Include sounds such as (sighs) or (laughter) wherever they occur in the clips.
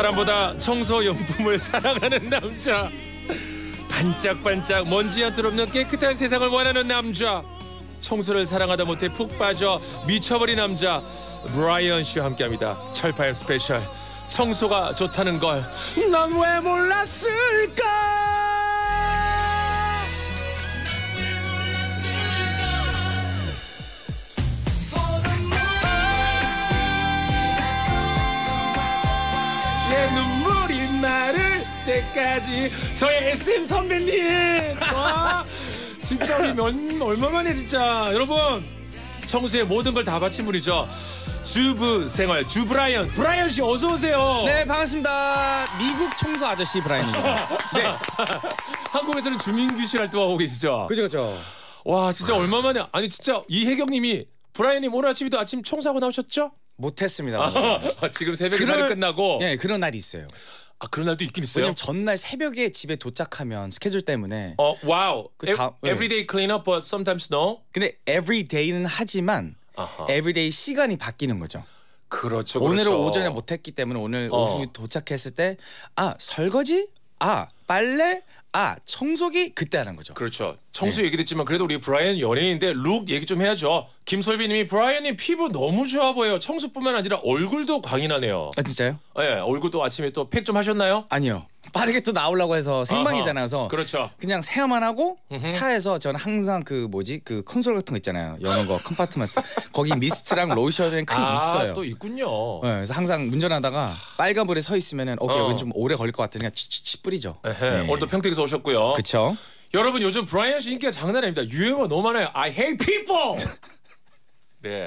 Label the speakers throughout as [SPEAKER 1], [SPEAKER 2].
[SPEAKER 1] 사람보다 청소용품을 (laughs) 사랑하는 남자 반짝반짝 먼지야 드럽는 깨끗한 세상을 원하는 남자 청소를 사랑하다 못해 푹 빠져 미쳐버린 남자 브라이언 씨와 함께합니다 철파연 스페셜 청소가 좋다는 걸 넌 왜 몰랐을까 끝까지 저의 SM 선배님. 와, 진짜 우리 몇 얼마만에 진짜 여러분 청소에 모든 걸 다 바친 분이죠. 주부 생활 주 브라이언 브라이언 씨 어서 오세요. 네 반갑습니다. 미국 청소 아저씨 브라이언입니다. 네. (laughs) 한국에서는 주민규 씨 활동하고 계시죠. 그죠 그죠. 와 진짜 얼마만에 아니 진짜 이혜경님이 브라이언님 오늘 아침에도 아침 청소하고 나오셨죠? 못했습니다. 아, (laughs) 지금 새벽에 그럴- 끝나고
[SPEAKER 2] 예 그런 날이 있어요. 아 그런 날도 있긴 있어요. 왜냐면 전날 새벽에 집에 도착하면 스케줄 때문에. 어
[SPEAKER 1] 와우. 그 다, 예. e v e r y day clean up, but sometimes no. 근데 every day는
[SPEAKER 2] 하지만 아하. every day 시간이 바뀌는 거죠. 그렇죠. 오늘은 그렇죠. 오전에 못했기 때문에 오늘 어. 오후 도착했을 때 아
[SPEAKER 1] 설거지,
[SPEAKER 2] 아 빨래, 아
[SPEAKER 1] 청소기 그때 하는 거죠. 그렇죠. 청소 네. 예. 얘기 듣지만 그래도 우리 브라이언 연예인인데 룩 얘기 좀 해야죠. 김솔비님이 브라이언님 피부 너무 좋아 보여요. 청소뿐만 아니라 얼굴도 광인하네요아 진짜요? 예, 얼굴도 아침에 또 팩 좀 하셨나요? 아니요. 빠르게 또 나오려고 해서 생방이잖아요 그렇죠.
[SPEAKER 2] 그냥 세어만 하고 으흠. 차에서 저는 항상 그 뭐지 그 콘솔 같은 거 있잖아요 여는 거 컴파트먼트 (laughs) 거기 미스트랑 로션이랑 크림 아, 있어요 또
[SPEAKER 1] 있군요 네, 그래서
[SPEAKER 2] 항상 운전하다가
[SPEAKER 1] 빨간불에 서 있으면은 오케이 어. 여긴 좀 오래 걸릴 것 같으니까 치치치 뿌리죠 네. 오늘도 평택에서 오셨고요 그렇죠 여러분 요즘 브라이언 씨 인기가 장난 아닙니다 유행어 너무 많아요 I hate people (laughs) 네.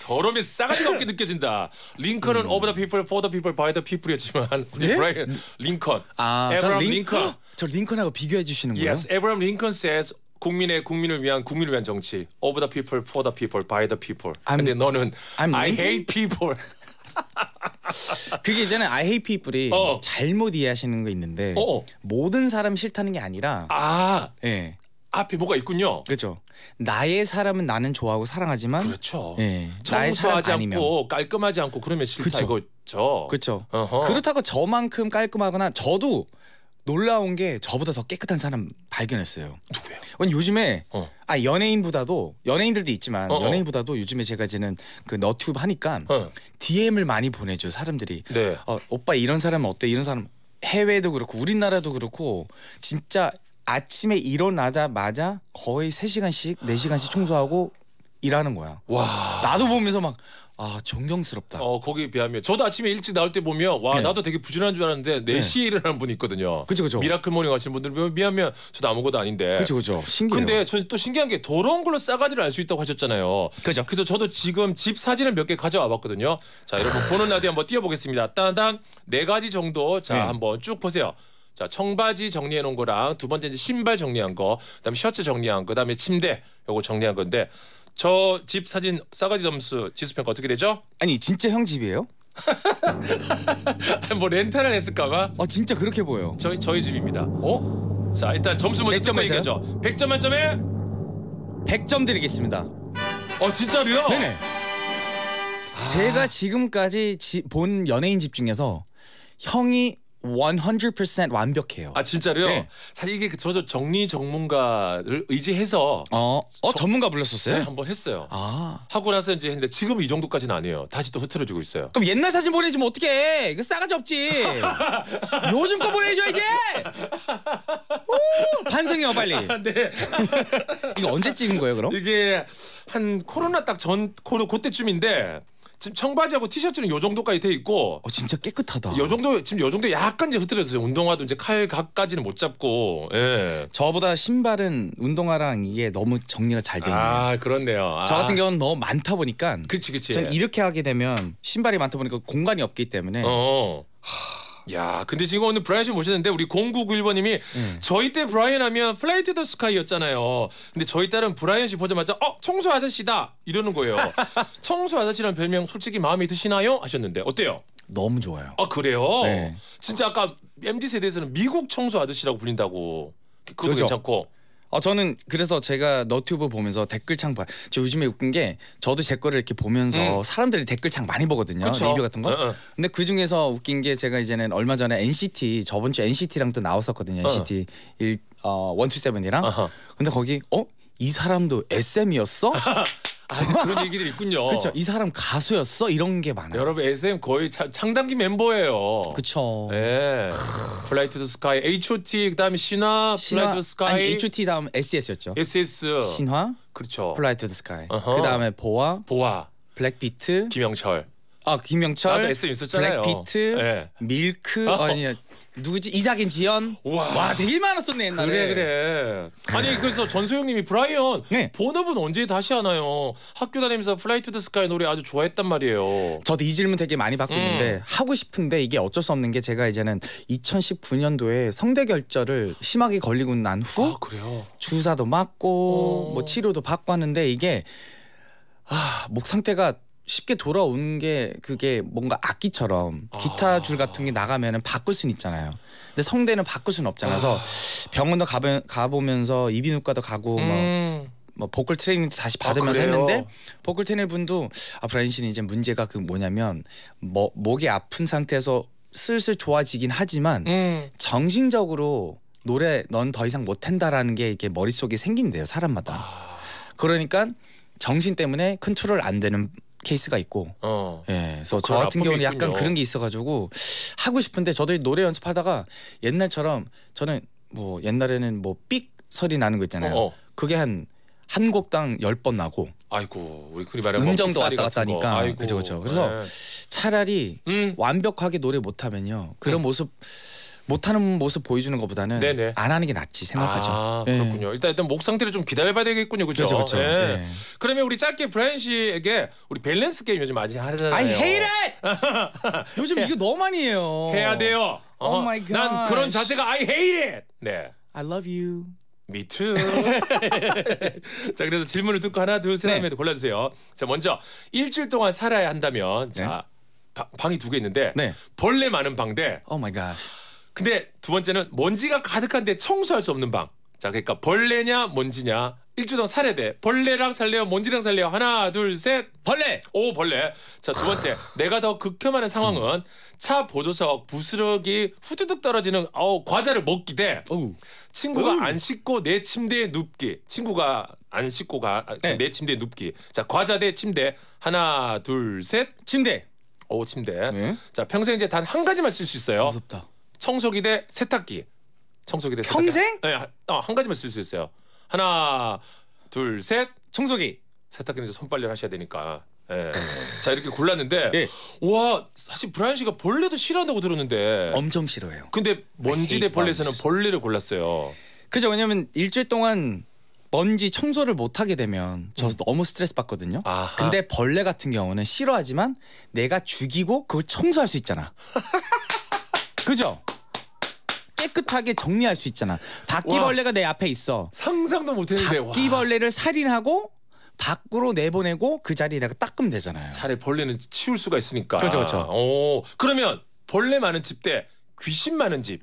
[SPEAKER 1] 더러움이 싸가지가 없게 느껴진다. 링컨은 음. over the people, for the people, by the people이었지만 우리 네? 브라이언 링컨, 아, 에 링, 링컨.
[SPEAKER 2] (gasps) 저 링컨하고 비교해 주시는 거예요? Yes,
[SPEAKER 1] 에브람 링컨 says 국민의 국민을 위한 국민을 위한 정치. Over the people, for the people, by the people. I'm, 근데 너는 I'm I hate people. (laughs)
[SPEAKER 2] 그게 이제는 I hate people이 어. 잘못 이해하시는 거 있는데 어. 모든 사람 싫다는 게 아니라 아, 예. 앞에 뭐가 있군요. 그렇죠. 나의 사람은 나는 좋아하고 사랑하지만 그렇죠.
[SPEAKER 1] 예, 나의 사람 않고 아니면 깔끔하지 않고 그러면 싫다 그쵸. 이거죠. 그렇죠.
[SPEAKER 2] 그렇다고 저만큼 깔끔하거나 저도 놀라운 게 저보다 더 깨끗한 사람 발견했어요. 누구예요? 요즘에 어. 아 연예인보다도 연예인들도 있지만 어 연예인보다도 요즘에 제가 이제는그 너튜브 하니까 어. DM을 많이 보내줘 사람들이. 네. 어, 오빠 이런 사람 은 어때? 이런 사람 해외도 그렇고 우리나라도 그렇고 진짜 아침에 일어나자마자 거의 3시간씩 4시간씩 청소하고 일하는 거야. 와.
[SPEAKER 1] 나도 보면서 막 아, 존경스럽다. 어, 거기에 비하면 저도 아침에 일찍 나올 때 보면 와, 네. 나도 되게 부지런한 줄 알았는데 4시에 네. 네. 일어나는 분이 있거든요. 그죠 그죠. 미라클 모닝 하시는 분들 보면 미안면 저도 아무것도 아닌데. 그죠 그죠. 신기해 근데 전또 신기한 게 더러운 걸로 싸가지를 알 수 있다고 하셨잖아요. 그죠. 그래서 저도 지금 집 사진을 몇 개 가져와 봤거든요. 자, 여러분 보는 (laughs) 라디오 한번 띄워 보겠습니다. 따단 네 가지 정도 자, 네. 한번 쭉 보세요. 자 청바지 정리해 놓은 거랑 두 번째 이제 신발 정리한 거, 그다음에 셔츠 정리한 거, 그다음에 침대 요거 정리한 건데 저 집 사진 싸가지 점수 지수 평가 어떻게 되죠? 아니 진짜 형 집이에요? (laughs) 뭐 렌탈을 했을까봐? 아 진짜 그렇게 보여. 저희 저희 집입니다. 어? 자 일단 점수 먼저 100점 얘기하죠. 100점 만점에 100점 드리겠습니다. 어 진짜로요? 네네.
[SPEAKER 2] 아. 제가 지금까지 지, 본 연예인 집 중에서 형이 100% 완벽해요.
[SPEAKER 1] 아 진짜로요? 네. 사실 이게 저저 그 정리 전문가를 의지해서 어, 어 저, 전문가 불렀었어요? 네, 한번 했어요. 아. 하고 나서 이제 했는데 지금 이 정도까지는 아니에요. 다시 또 흐트러지고 있어요.
[SPEAKER 2] 그럼 옛날 사진 보내지면 어떻게 해?
[SPEAKER 1] 그 싸가지 없지. (laughs) 요즘 거 보내줘야지. 오, 반성해요 빨리. 아, 네. (laughs) 이거 언제 찍은 거예요 그럼? 이게 한 코로나 딱 전 코로 그때쯤인데. 지금 청바지하고 티셔츠는 요 정도까지 돼 있고 어, 진짜 깨끗하다. 요 정도 지금 요 정도 약간 이제 흐트러졌어요 운동화도 이제 칼 각까지는 못 잡고. 예.
[SPEAKER 2] 저보다 신발은 운동화랑 이게 너무 정리가 잘 돼 있네요. 아 그렇네요. 저 같은 아. 경우는 너무 많다 보니까 그치 그치. 전 이렇게 하게 되면 신발이 많다 보니까 공간이 없기 때문에
[SPEAKER 1] 어. 하... 야, 근데 지금 오늘 브라이언 씨 모셨는데 우리 0991번님이 음. 저희 때 브라이언 하면 플레이트더 스카이였잖아요. 근데 저희 딸은 브라이언 씨 보자마자 어 청소 아저씨다 이러는 거예요. (laughs) 청소 아저씨란 별명 솔직히 마음에 드시나요? 하셨는데 어때요? 너무 좋아요. 아 그래요? 네. 진짜 아까 MD 세대에서는 미국 청소 아저씨라고 불린다고
[SPEAKER 2] 그것도 그렇죠. 괜찮고. 어, 저는 그래서 제가 너튜브 보면서 댓글창 봐저 요즘에 웃긴 게 저도 제 거를 이렇게 보면서 음. 사람들이 댓글창 많이 보거든요. 그쵸? 리뷰 같은 거. 어, 어. 근데 그 중에서 웃긴 게 제가 이제는 얼마 전에 NCT 저번 주 NCT랑 또 나왔었거든요. 어. NCT 일, 어, 127이랑. 근데 거기 어? 이 사람도 SM이었어? (laughs)
[SPEAKER 1] 아, 이제 그런 얘기들 있군요. (laughs) 그렇죠.
[SPEAKER 2] 이 사람 가수였어 이런 게 많아요.
[SPEAKER 1] 여러분 SM 거의 차, 창단기 멤버예요. 그렇죠. 예. 플라이트 투 스카이, H.O.T. 그다음에 신화, 플라이트 투 스카이. 아니 H.O.T. 다음 S.S.였죠. S.S. 신화. 그렇죠. 플라이트 투
[SPEAKER 2] 스카이. 그다음에 보아. 보아. 블랙비트. 김영철. 아 김영철. 나도 SM 있었잖아요. 블랙비트. 예.
[SPEAKER 1] 밀크. 어. 아니야. 누구지 이삭인 지연 우와. 와 되게 많았었네 옛날에 그래 그래 아니 그래서 전소영님이 브라이언 네. 본업은 언제 다시 하나요 학교 다니면서 플라이 투더 스카이 노래 아주 좋아했단 말이에요 저도 이 질문 되게 많이 받고 음. 있는데
[SPEAKER 2] 하고 싶은데 이게 어쩔 수 없는 게 제가 이제는 2019년도에 성대결절을 심하게 걸리고 난후 아, 주사도 맞고 어. 뭐 치료도 받고 하는데 이게 아, 목 상태가 쉽게 돌아오는 게 그게 뭔가 악기처럼 아. 기타 줄 같은 게 나가면은 바꿀 순 있잖아요. 근데 성대는 바꿀 순 없잖아. 요 그래서 아. 병원도 가보, 가보면서 이비인후과도 가고 뭐, 음. 뭐, 뭐 보컬 트레이닝도 다시 아, 받으면서 아, 했는데 보컬 트레이닝 분도 아 브라인 씨는 이제 문제가 그 뭐냐면 뭐, 목이 아픈 상태에서 슬슬 좋아지긴 하지만 음. 정신적으로 노래 넌 더 이상 못한다라는 게 이게 머릿속에 생긴대요 사람마다. 아. 그러니까 정신 때문에 컨트롤 안 되는 케이스가 있고 어. 예, 그래서 저 같은 경우는 약간 그런 게 있어가지고 하고 싶은데 저도 노래 연습하다가 옛날처럼 저는 뭐 옛날에는 뭐삑 소리 나는 거 있잖아요. 어, 어. 그게 한 한 곡당 열 번 나고
[SPEAKER 1] 아이고 우리 흔히 말하 음정도 뭐 왔다 갔다 하니까 그죠 그죠. 그래서
[SPEAKER 2] 네. 차라리 음. 완벽하게 노래 못하면요 그런 음. 모습 못하는 모습 보여주는 것보다는 네네. 안 하는 게 낫지 생각하죠. 아, 예. 그렇군요.
[SPEAKER 1] 일단 일단 목 상태를 좀 기다려봐야 되겠군요, 그렇죠? 그렇죠. 그렇죠. 예. 예. 그러면 우리 짧게 브라이언 씨에게 우리 밸런스 게임 요즘 많이 하잖아요. 아이 헤이래! (laughs)
[SPEAKER 2] 요즘 이거 너무 많이 해요. 해야 돼요. oh 어, my god. 난 그런 자세가 I hate
[SPEAKER 1] it. 네. I love you. Me too. (laughs) 자, 그래서 질문을 듣고 하나, 둘, 셋 네. 하면 골라주세요. 자, 먼저 일주일 동안 살아야 한다면 네. 자 바, 방이 두 개 있는데 네. 벌레 많은 방 대. Oh my god. 근데 두 번째는 먼지가 가득한데 청소할 수 없는 방. 자, 그러니까 벌레냐 먼지냐 일주동 사례대 벌레랑 살래요 먼지랑 살래요 하나 둘 셋 벌레 오 벌레 자 두 번째 내가 더 극혐하는 상황은 차 보조석 부스러기 후두둑 떨어지는 어 과자를 먹기 대 친구가 안 씻고 내 침대에 눕기 친구가 안 씻고 가내 아, 네. 침대에 눕기 자 과자 대 침대 하나 둘 셋 침대 오 침대 네? 자 평생 이제 단 한 가지만 쓸 수 있어요 무섭다 청소기 대 세탁기. 청소기 대 세탁기. 평생? 네, 어, 한 가지만 쓸 수 있어요. 하나, 둘, 셋. 청소기. 세탁기는 이제 손빨래를 하셔야 되니까. 예. (laughs) 자 이렇게 골랐는데 예. 와 사실 브라이언 씨가 벌레도 싫어한다고 들었는데
[SPEAKER 2] 엄청 싫어해요.
[SPEAKER 1] 근데 먼지 예, 대 벌레에서는 벌레를 골랐어요. 그죠
[SPEAKER 2] 왜냐면 일주일 동안 먼지 청소를 못 하게 되면 저 음. 너무 스트레스 받거든요. 아하. 근데 벌레 같은 경우는 싫어하지만 내가 죽이고 그걸 청소할 수 있잖아. (laughs) 그죠? 깨끗하게 정리할 수 있잖아. 바퀴벌레가 와. 내 앞에 있어. 상상도 못했는데. 바퀴벌레를 와. 살인하고 밖으로 내보내고
[SPEAKER 1] 그 자리에다가 닦으면 되잖아요. 차라리 벌레는 치울 수가 있으니까. 그렇죠, 그렇죠. 오, 그러면 벌레 많은 집 대 귀신 많은 집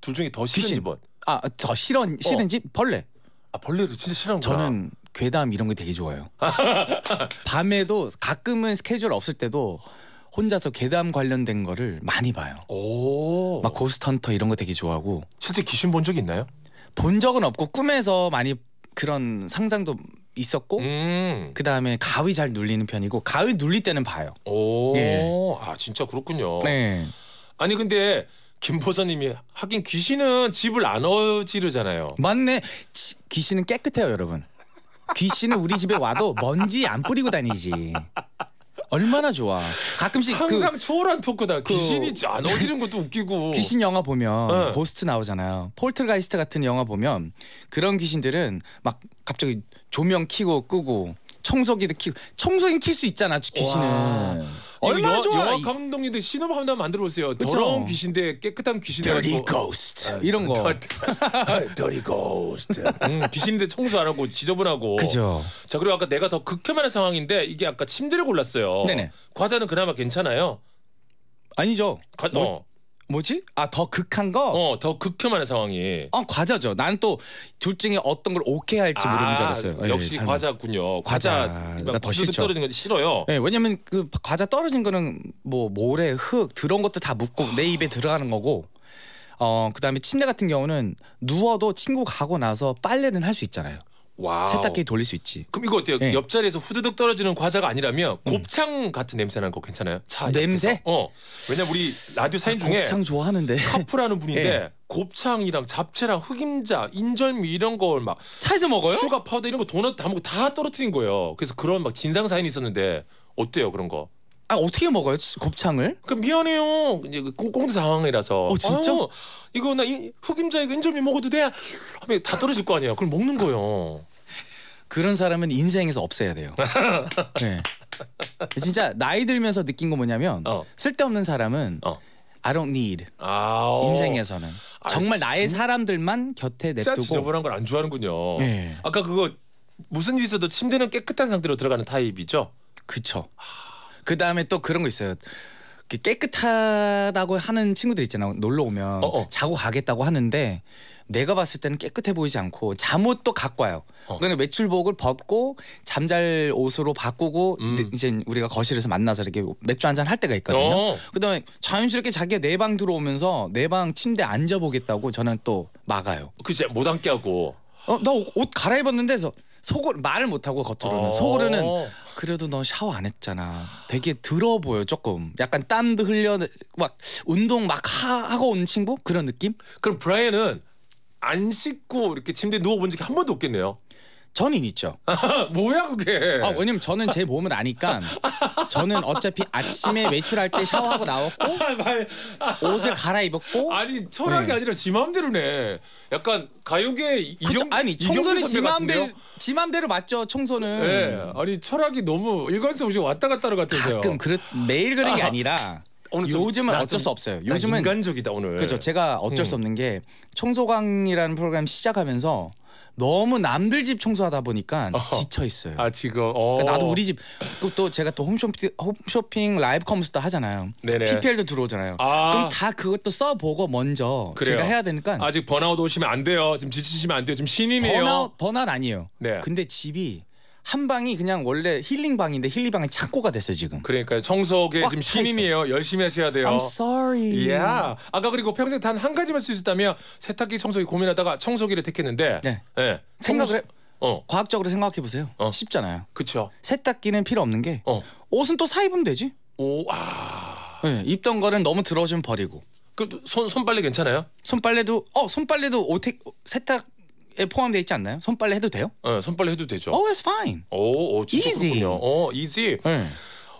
[SPEAKER 1] 둘 중에 더 싫은 집은? 아더
[SPEAKER 2] 싫은 싫은 어. 집 벌레. 아 벌레를 진짜 싫어구나 저는 괴담 이런 거 되게 좋아요. (laughs) 밤에도 가끔은 스케줄 없을 때도 혼자서 괴담 관련된 거를 많이 봐요. 오. 막 고스턴터 이런 거 되게 좋아하고. 실제 귀신 본 적 있나요? 본 적은 없고 꿈에서 많이 그런 상상도 있었고 음. 그 다음에 가위 잘 눌리는 편이고 가위 눌릴 때는 봐요.
[SPEAKER 1] 오, 예. 아 진짜 그렇군요. 네. 아니 근데 김보선님이 하긴 귀신은 집을 안 어지르잖아요.
[SPEAKER 2] 맞네. 치, 귀신은 깨끗해요, 여러분. 귀신은 우리 집에 와도 먼지 안 뿌리고 다니지. 얼마나 좋아. 가끔씩 그 항상 그, 초월한 토크다. 그, 귀신이 안 어지른 것도 웃기고. 귀신 영화 보면 네. 고스트 나오잖아요. 폴트가이스트 같은 영화 보면 그런 귀신들은 막 갑자기 조명 켜고 끄고 청소기도 켜고 청소기 킬수 있잖아 귀신은. 와. 얼마나 좋아. 영화
[SPEAKER 1] 감독님들 신업 한번 만들어 보세요. 더러운 귀신데 깨끗한 귀신 해가지고. 고스트. 이런 거. 더리 고스트. 음, 귀신인 청소 안 하고 지저분하고. 그죠. 자 그리고 아까 내가 더극혐하 상황인데 이게 아까 침대를 골랐어요. 네네. 과자는 그나마 괜찮아요. 아니죠. 가, 어. 뭐, 어. 뭐지? 아 더 극한 거? 어, 더 극혐하는 상황이. 어, 과자죠. 난 또 둘 중에 어떤 걸 오케이 할지 모르는 줄 알았어요. 아, 예, 역시 잘 과자군요. 과자. 과자가 더 싫죠. 떨어진 건 싫어요.
[SPEAKER 2] 예, 왜냐면 그 과자 떨어진 거는 뭐 모래, 흙, 들어온 것도 다 묻고 내 입에 들어가는 거고. 어, 그다음에 침대 같은 경우는 누워도 친구 가고 나서 빨래는 할 수 있잖아요.
[SPEAKER 1] 와우. 세탁기에
[SPEAKER 2] 돌릴 수 있지.
[SPEAKER 1] 그럼 이거 어때요? 네. 옆자리에서 후드득 떨어지는 과자가 아니라면 음. 곱창 음. 같은 냄새 나는 거 괜찮아요? 차 냄새? 옆에서. 어. 왜냐 우리 라디오 사인 중에 곱창
[SPEAKER 2] 좋아하는데 커플하는 분인데 네.
[SPEAKER 1] 곱창이랑 잡채랑 흑임자, 인절미 이런 걸막 차에서 먹어요? 슈가 파우더 이런 거 도넛 다 먹고 다 떨어뜨린 거예요. 그래서 그런 막 진상 사인이 있었는데 어때요 그런 거? 아 어떻게 먹어요 곱창을? 그 미안해요. 이제 꽁도 그 상황이라서. 어 진짜? 아유, 이거 나 흑임자 이거 인절미 먹어도 돼? 하면 다 떨어질 거 아니에요. 그럼 먹는 거예요. 그런 사람은 인생에서 없애야 돼요. (laughs)
[SPEAKER 2] 네. 진짜 나이 들면서 느낀 거 뭐냐면 어. 쓸데없는 사람은 어. I don't need 아 인생에서는 아, 정말 진짜? 나의 사람들만 곁에 냅두고 진짜 지저분한
[SPEAKER 1] 걸 안 좋아하는군요. 네. 아까 그거 무슨 일이 있어도 침대는 깨끗한 상태로 들어가는 타입이죠? 그쵸. 아... 그 다음에 또 그런 거 있어요. 깨끗하다고
[SPEAKER 2] 하는 친구들 있잖아. 요 놀러 오면 어, 어. 자고 가겠다고 하는데 내가 봤을 때는 깨끗해 보이지 않고 잠옷도 갖고 와요. 어. 그러니까 외출복을 벗고 잠잘 옷으로 바꾸고 음. 이제 우리가 거실에서 만나서 이렇게 맥주 한 잔 할 때가 있거든요. 어. 그다음에 자연스럽게 자기가 내 방 들어오면서 내 방 침대 앉아 보겠다고 저는 또
[SPEAKER 1] 막아요. 그치 못
[SPEAKER 2] 앉게 하고. 어, 나 옷 갈아입었는데 서속을 말을 못 하고 겉으로는 어. 속으로는 그래도 너 샤워 안 했잖아. 되게 들어 보여 조금. 약간 땀도 흘려 막
[SPEAKER 1] 운동 막 하, 하고 온 친구 그런 느낌? 그럼 브라이언은 안 씻고 이렇게 침대 에 누워본 적이 한 번도 없겠네요. 저는 있죠. (laughs) 뭐야 그게? 아 왜냐면
[SPEAKER 2] 저는 제 몸을 아니까 저는 어차피 아침에 외출할 때 샤워하고 나왔고
[SPEAKER 1] 아, 아. 옷을 갈아입었고 아니 철학이 네. 아니라 지 맘대로네. 약간 가요계 이경 아니 청소는 지맘대지 맘대로 맞죠 청소는. 네. 아니 철학이
[SPEAKER 2] 너무 일관성 없이 왔다 갔다 하는 것 같아서요. 가끔 그렇 매일 그런 게 아. 아니라 오늘 요즘은 어쩔 수 없어요. 요즘은 인간적이다 오늘. 그렇죠. 제가 어쩔 수 음. 없는 게 청소광이라는 프로그램 시작하면서 너무 남들 집 청소하다 보니까 어. 지쳐 있어요. 아 지금 어. 그러니까 나도 우리 집또 그 제가 또 홈쇼핑, 홈쇼핑 라이브 커컴스도 하잖아요. 네네. PPL도 들어오잖아요. 아. 그럼 다 그것도 써보고 먼저 그래요. 제가 해야 되니까
[SPEAKER 1] 아직 번아웃 오시면 안 돼요. 지금 지치시면 안 돼요. 지금 신인이에요. 번아웃,
[SPEAKER 2] 번아웃 아니에요. 네. 근데 집이 한 방이 그냥 원래 힐링 방인데 힐링 방이 창고가 됐어요 지금.
[SPEAKER 1] 그러니까 청소계 지금 신인이에요. 열심히 하셔야 돼요. I'm sorry. Yeah. 아까 그리고 평생 단 한 가지만 쓸 수 있다면 세탁기 청소기 고민하다가 청소기를 택했는데. 네. 네. 생각을. 청소... 어. 과학적으로 생각해 보세요. 어. 쉽잖아요. 그렇죠.
[SPEAKER 2] 세탁기는 필요 없는 게 어. 옷은 또 사 입으면 되지. 오 아. 네, 입던 거는 너무 들어오면 버리고. 그손 손빨래 괜찮아요? 손빨래도 어 손빨래도 오택 세탁
[SPEAKER 1] 포함되어 있지 않나요? 손빨래 해도 돼요? 네, 손빨래 해도 되죠. Oh, it's fine. 오, 오 진짜 easy. 그렇군요. 어, easy. 네.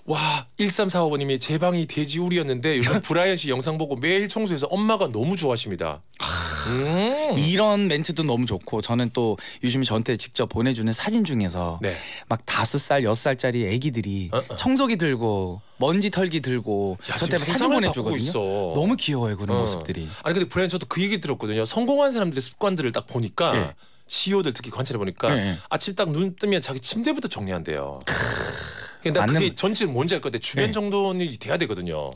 [SPEAKER 1] 와 1345번님이 제 방이 돼지우리였는데 요즘 브라이언 씨 영상 보고 매일 청소해서 엄마가 너무 좋아하십니다. 아,
[SPEAKER 2] 음. 이런 멘트도 너무 좋고 저는 또 요즘 에 저한테 직접 보내주는 사진 중에서 네. 막 다섯 살 여섯
[SPEAKER 1] 살짜리 애기들이 어, 어. 청소기 들고 먼지 털기 들고 야, 저한테 사진 보내주거든요. 너무
[SPEAKER 2] 귀여워요 그런 어. 모습들이.
[SPEAKER 1] 아니 근데 브랜 저도 그 얘기 들었거든요. 성공한 사람들의 습관들을 딱 보니까 네. 예. CEO들 특히 관찰해 보니까 네. 아침 딱 눈 뜨면 자기 침대부터 정리한대요. 근데 맞는... 그게 전체 뭔지 알 건데 주변 네. 정돈이 돼야 되거든요.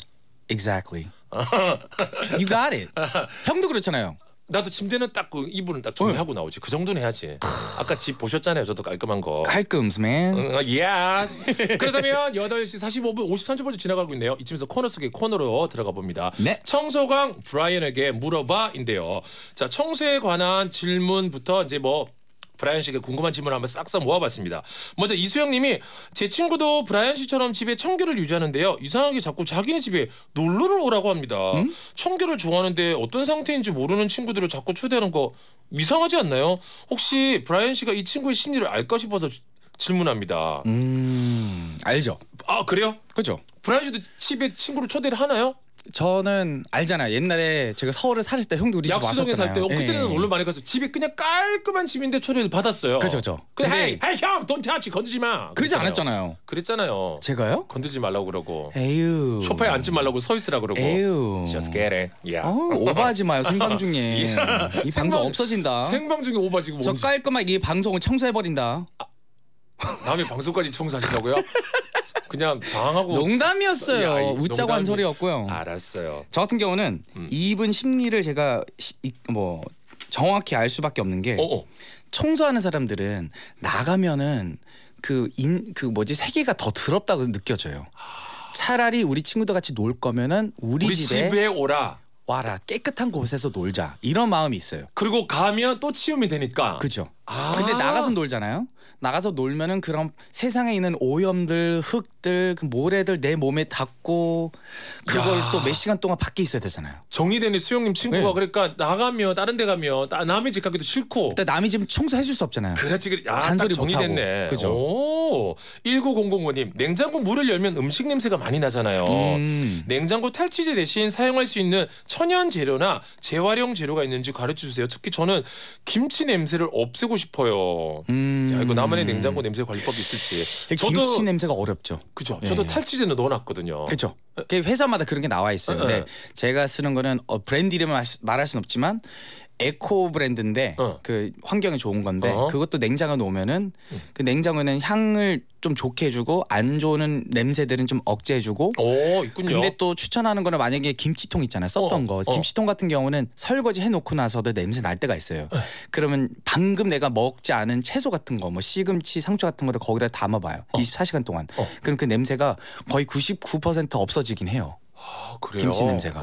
[SPEAKER 1] Exactly. (laughs) you got it. 형도 그렇잖아요. 나도 침대는 딱 그 이불은 딱 정리하고 나오지. 그 정도는 해야지. 아까 집 보셨잖아요. 저도 깔끔한 거.
[SPEAKER 2] 깔끔스맨. 응,
[SPEAKER 1] y e (laughs) 그렇다면 8시 45분 53초까지 지나가고 있네요. 이쯤에서 코너 속의 코너로 들어가 봅니다. 네. 청소광 브라이언에게 물어봐인데요. 자 청소에 관한 질문부터 이제 뭐 브라이언 씨에게 궁금한 질문을 한번 싹싹 모아봤습니다. 먼저 이수영 님이 제 친구도 브라이언 씨처럼 집에 청결을 유지하는데요. 이상하게 자꾸 자기네 집에 놀러를 오라고 합니다. 음? 청결을 좋아하는데 어떤 상태인지 모르는 친구들을 자꾸 초대하는 거 이상하지 않나요? 혹시 브라이언 씨가 이 친구의 심리를 알까 싶어서 질문합니다. 음, 알죠. 아 그래요? 그죠. 브라이언 씨도 집에 친구를 초대를 하나요? 저는 알잖아. 옛날에 제가 서울을 살때 형도 우리 집 왔었잖아요. 약수에 살때 어, 그때는 예. 물론 많이 갔어. 집이 그냥 깔끔한 집인데 초대를 받았어요. 그죠, 그죠. 근데 헤이, 형, 돈 태아치 건드지 마. 그러지 그랬잖아요. 않았잖아요. 그랬잖아요. 제가요? 건드지 말라고 그러고. 에휴. 소파에 앉지 말라고 서 있으라 그러고. 에휴. Just get it. y 오버하지 마요 생방 (laughs) 중에. 이 방송 없어진다. 생방
[SPEAKER 2] 중에 오버 지금. 저 깔끔하게 이 방송을 청소해 버린다. 아, 남의 방송까지
[SPEAKER 1] 청소하신다고요? (laughs) 그냥 당하고 농담이었어요. 야, 이 웃자고 한 소리였고요. 알았어요.
[SPEAKER 2] 저 같은 경우는 음. 이분 심리를 제가 시- 뭐 정확히 알 수밖에 없는 게 어, 어. 청소하는 사람들은 나가면은 그인그 그 뭐지 세계가 더 더럽다고 느껴져요. 차라리 우리 친구들 같이 놀 거면은 우리, 우리 집에, 집에
[SPEAKER 1] 오라. 와라
[SPEAKER 2] 깨끗한 곳에서 놀자 이런 마음이 있어요. 그리고 가면 또 치우면 되니까. 그죠? 아~ 근데 나가서 놀잖아요. 나가서 놀면은 그런 세상에 있는 오염들, 흙들, 그 모래들 내 몸에 닿고 그걸 또 몇 시간 동안 밖에 있어야 되잖아요. 정리되는 수영님
[SPEAKER 1] 친구가 네. 그러니까 나가면 다른 데 가면 남의 집 가기도 싫고. 일단 남의 집 청소해 줄 수 없잖아요. 그렇지. 그래. 아, 잔소리 정리됐네. 그죠. 19005님 냉장고 물을 열면 음식 냄새가 많이 나잖아요. 음. 냉장고 탈취제 대신 사용할 수 있는 천연 재료나 재활용 재료가 있는지 가르쳐 주세요. 특히 저는 김치 냄새를 없애고 해고 싶어요. 음. 야, 이거 나만의 냉장고 냄새 관리법이 있을지. 저도 김치
[SPEAKER 2] 냄새가 어렵죠. 그죠. 예. 저도
[SPEAKER 1] 탈취제는 넣어놨거든요. 그죠. 어. 회사마다 그런 게 나와 있어요. 어, 어. 근데
[SPEAKER 2] 제가 쓰는 거는 어, 브랜드 이름을 말할 수는 없지만 에코 브랜드인데 어. 그 환경에 좋은 건데 어허. 그것도 냉장고 놓으면은 음. 그 냉장고는 향을 좀 좋게 해주고 안 좋은 냄새들은 좀 억제해주고. 오 있군요. 근데 또 추천하는 거는 만약에 김치통 있잖아요 썼던 어. 거 어. 김치통 같은 경우는 설거지 해놓고 나서도 냄새 날 때가 있어요. 에. 어. 그러면 방금 내가 먹지 않은 채소 같은 거 뭐 시금치, 상추 같은 거를 거기다 담아봐요. 24시간 어. 동안. 그럼 그 냄새가 거의 99% 없어지긴 해요. 그래요? 김치 냄새가.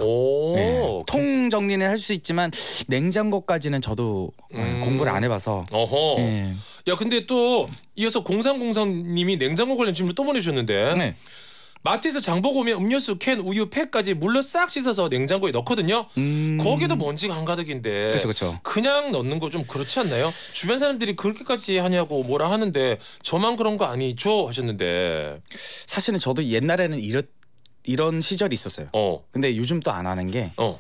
[SPEAKER 2] 네. 통 정리는 할 수 있지만 냉장고까지는 저도 예, 음. 공부를 안 해봐서. 어허.
[SPEAKER 1] 네. 야 근데 또 이어서 공상공상님이 냉장고 관련 질문 또 보내주셨는데. 네. 마트에서 장보고 오면 음료수 캔 우유 팩까지 물로 싹 씻어서 냉장고에 넣거든요. 음... 거기도 먼지가 한가득인데. 그쵸, 그쵸. 그냥 넣는 거 좀 그렇지 않나요? 주변 사람들이 그렇게까지 하냐고 뭐라 하는데 저만 그런 거 아니죠 하셨는데. 사실은 저도 옛날에는 이렇 이런 시절이 있었어요. 어. 근데 요즘 또
[SPEAKER 2] 안 하는 게 어.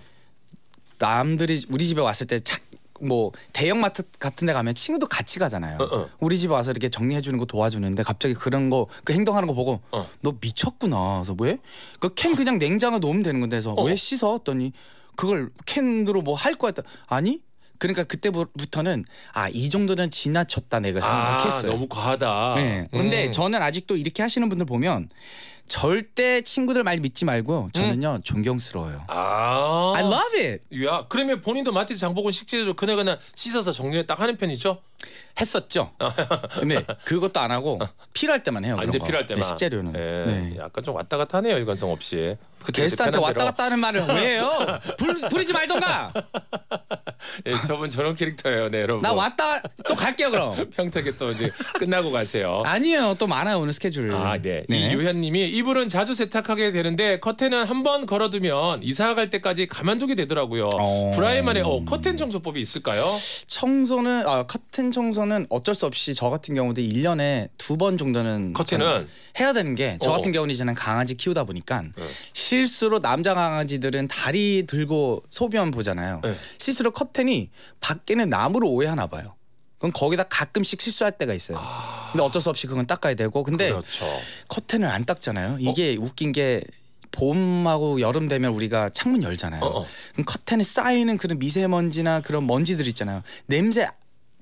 [SPEAKER 2] 남들이 우리 집에 왔을 때착뭐 대형마트 같은 데 가면 친구도 같이 가잖아요. 어, 어. 우리 집에 와서 이렇게 정리해 주는 거 도와주는데 갑자기 그런 거 그 행동하는 거 보고 어. 너 미쳤구나. 그래서 왜? 그 캔 그냥 냉장고에 놓으면 되는 건데 해서 어. 왜 씻어? 했더니 그걸 캔으로 뭐 할 거야 했더 아니 그러니까 그때부터는 아이 정도는 지나쳤다 내가 생각했어요. 아, 너무
[SPEAKER 1] 과하다. 네. 근데 음.
[SPEAKER 2] 저는 아직도 이렇게 하시는 분들 보면 절대 친구들 말 믿지 말고 음. 저는요 존경스러워요.
[SPEAKER 1] 아. I love it. 야, 그러면 본인도 마티즈 장보건 식재료 그날그날 씻어서 정리를 딱 하는 편이죠? 했었죠. (laughs) 근데 그것도 안 하고 필할 때만 해요. 아, 이제 필할 때만. 네, 식재료는. 네. 네. 약간 좀 왔다 갔다 하네요. 일관성 없이. 그 게스트한테 왔다 갔다 하는 말을 왜 해요?
[SPEAKER 2] 불, 부리지 말던가.
[SPEAKER 1] (laughs) 예, 저분 저런 캐릭터예요. 네, 여러분. 나 왔다 또 갈게요, 그럼. (laughs) 평택에 또 이제 끝나고 가세요. 아니에요. 또 많아요, 오늘 스케줄. 아, 네. 네. 유현 님이 이불은 자주 세탁하게 되는데 커튼은 한 번 걸어 두면 이사 갈 때까지 가만두게 되더라고요. 어... 브라이만의 어, 커튼 청소법이 있을까요?
[SPEAKER 2] 청소는 아, 커튼 청소는 어쩔 수 없이 저 같은 경우도 1년에 두 번 정도는 커튼은 해야 되는 게저 어, 어. 같은 경우는 이제는 강아지 키우다 보니까 네. 실수로 남자 강아지들은 다리 들고 소변 보잖아요. 네. 실수로 커튼이 밖에는 나무로 오해하나 봐요. 그럼 거기다 가끔씩 실수할 때가 있어요. 아... 근데 어쩔 수 없이 그건 닦아야 되고 근데 그렇죠. 커튼을 안 닦잖아요. 어. 이게 어? 웃긴 게 봄하고 여름 되면 우리가 창문 열잖아요. 어어. 그럼 커튼에 쌓이는 그런 미세먼지나 그런 먼지들 있잖아요. 냄새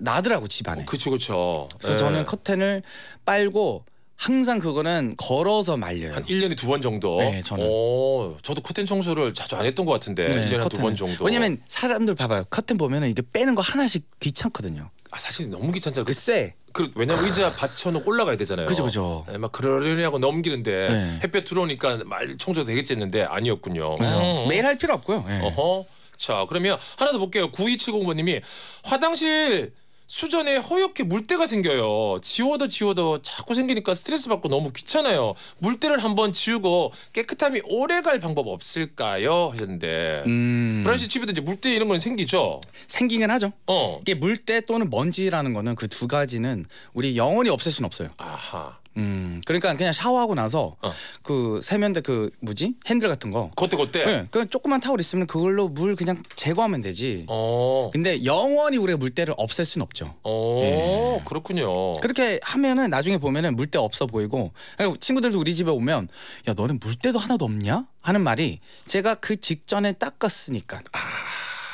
[SPEAKER 2] 나더라고 집안에. 그렇죠, 그렇죠. 그래서 예. 저는 커튼을 빨고 항상
[SPEAKER 1] 그거는 걸어서 말려요. 한 1년에 두 번 정도. 네, 저는. 오, 저도 커튼 청소를 자주 안 했던 것 같은데 네, 1년에 두 번 정도.
[SPEAKER 2] 왜냐면 사람들 봐봐요. 커튼 보면은 이게 빼는 거 하나씩 귀찮거든요.
[SPEAKER 1] 아 사실 너무 귀찮잖아요. 그 글쎄. 그 왜냐면 의자 받쳐놓고 올라가야 되잖아요. 그죠 그죠. 네, 막 그러려니 하고 넘기는데 네. 햇볕 들어오니까 말 청소 되겠지 했는데 아니었군요. 음. 매일 할 필요 없고요. 네. 어허. 자 그러면 하나 더 볼게요. 9270번님이 화장실 수전에 허옇게 물때가 생겨요. 지워도 지워도 자꾸 생기니까 스트레스 받고 너무 귀찮아요. 물때를 한번 지우고 깨끗함이 오래갈 방법 없을까요? 하셨는데 음. 브라시 집에도 이제 물때 이런 건 생기죠. 생기긴 하죠. 어. 이게 물때
[SPEAKER 2] 또는 먼지라는 거는 그 두 가지는 우리 영원히 없앨 수는 없어요. 아하. 음, 그러니까 그냥 샤워하고 나서 어. 그 세면대 그 뭐지 핸들 같은 거.
[SPEAKER 1] 그때 그때. 네, 그
[SPEAKER 2] 조그만 타월 있으면 그걸로 물 그냥 제거하면 되지. 어. 근데 영원히 우리가 물때를 없앨 순 없죠. 어, 네.
[SPEAKER 1] 그렇군요.
[SPEAKER 2] 그렇게 하면은 나중에 보면은 물때 없어 보이고 친구들도 우리 집에 오면 야 너는 물때도 하나도 없냐 하는 말이 제가 그 직전에
[SPEAKER 1] 닦았으니까. 아,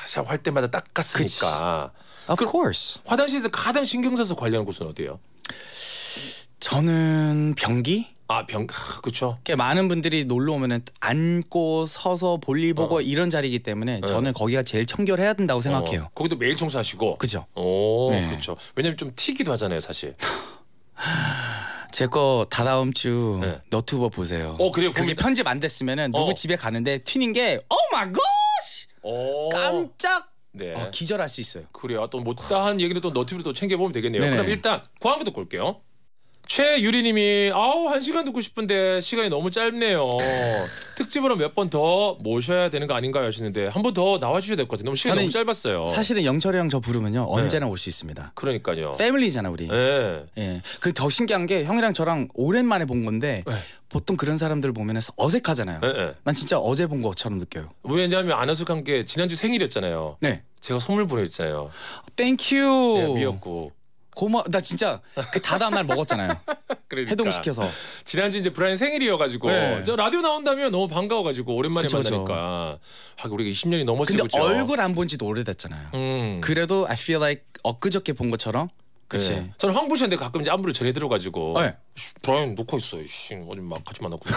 [SPEAKER 1] 샤워할 때마다 닦았으니까. 그치. Of course. 화장실에서 가장 신경 써서 관리하는 곳은 어디예요?
[SPEAKER 2] 저는 변기? 아, 병, 그쵸. 꽤 많은 분들이 놀러 오면은 앉고 서서 볼일 보고 어. 이런 자리이기 때문에 네. 저는 거기가 제일 청결해야 된다고 어. 생각해요. 어, 거기도 매일 청소하시고.
[SPEAKER 1] 그죠. 오,
[SPEAKER 2] 네. 그쵸. 왜냐면 좀 튀기도 하잖아요, 사실. (sighs) 제 거 다다음 주 네. 너튜버 보세요. 어, 그래요? 그게 거기 편집 안 됐으면은 누구 어. 집에 가는데 튀는 게 오
[SPEAKER 1] 마이 갓! 깜짝 네. 어, 기절할 수 있어요. 그래요. 아, 또 못다한 얘기는 또 너튜브로 또 챙겨보면 되겠네요. 네네. 그럼 일단 광고 듣고 올게요. 최유리님이 아우 한 시간 듣고 싶은데 시간이 너무 짧네요. 특집으로 몇 번 더 모셔야 되는 거 아닌가요 하시는데 한 번 더 나와주셔야 될 것 같아요. 너무 시간이 너무 짧았어요. 사실은
[SPEAKER 2] 영철이 형저 부르면요 네. 언제나 올
[SPEAKER 1] 수 있습니다. 그러니까요. 패밀리잖아 우리. 네. 예. 예.
[SPEAKER 2] 그 그더 신기한 게 형이랑 저랑 오랜만에 본 건데 예. 보통 그런 사람들 보면 어색하잖아요. 예, 난 진짜 어제 본 것처럼 느껴요.
[SPEAKER 1] 왜냐하면 안 어색한 게 지난주 생일이었잖아요. 네. 제가 선물 보내줬잖아요. 땡큐. 네, 미역국. 고마 나 진짜 그 다다음 날 먹었잖아요. (laughs) 그러니까. 해동시켜서 지난주 이제 브라인 생일이어가지고 네. 저 라디오 나온다면 너무 반가워가지고 오랜만에 그쵸, 만나니까 아, 우리가 20년이 넘었죠. 근데 얼굴
[SPEAKER 2] 안 본지도 오래됐잖아요.
[SPEAKER 1] 음. 그래도 I feel like 엊그저께 본 것처럼. 그치. 네. 저는 황보시한데 가끔 이제 안부를 전해들어가지고 네. 브라이언 놓고 있어. 어제 막 같이 만났고 (laughs)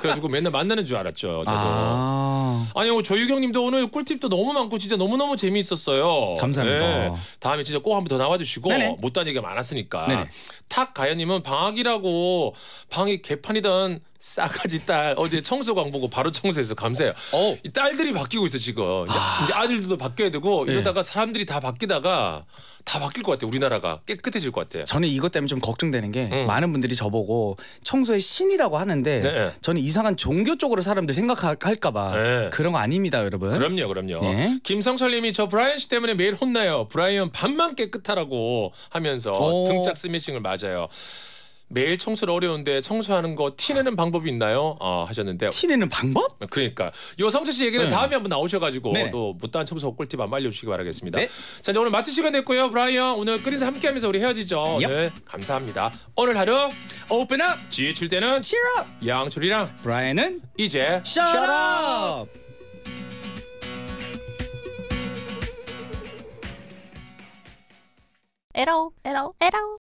[SPEAKER 1] 그래가지고 맨날 만나는 줄 알았죠. 저도. 아. 아니 조유경님도 뭐 오늘 꿀팁도 너무 많고 진짜 너무 너무 재미있었어요. 감사합니다. 네. 다음에 진짜 꼭 한 번 더 나와주시고 네네. 못다 얘기가 많았으니까. 네네. 탁가연님은 방학이라고 방이 개판이던 싸가지 딸 어제 청소광 보고 바로 청소해서 감사해요. 어. 어. 이 딸들이 바뀌고 있어 지금. 이제, 아. 이제 아들들도 바뀌어야 되고 네. 이러다가 예. 사람들이 다 바뀌다가 다 바뀔 것같아 우리나라가 깨끗해질 것같아
[SPEAKER 2] 저는 이것 때문에 좀 걱정되는 게 음. 많은 많은 분들이 저보고 청소의 신이라고 하는데 네. 저는 이상한 종교 쪽으로 사람들 생각할까봐 네. 그런 거
[SPEAKER 1] 아닙니다, 여러분. 그럼요, 그럼요. 네. 예. 김성철님이 저 브라이언 씨 때문에 매일 혼나요. 브라이언 반만 깨끗하라고 하면서 오. 등짝 스매싱을 맞아요. 매일 청소를 어려운데 청소하는 거 티내는 방법이 있나요? 어, 하셨는데 티내는 방법? 그러니까 요 삼수 씨 얘기는 네. 다음에 한번 나오셔가지고 네. 또 못다한 청소 꿀팁 한번 알려주시기 바라겠습니다. 네. 자 이제 오늘 마칠 시간 됐고요. 브라이언 오늘 끓인사 함께하면서 우리 헤어지죠. 네, 감사합니다. 오늘 하루 오픈 업! 지칠 때는 c h 양출이랑 브라이언은 이제 shut,
[SPEAKER 2] shut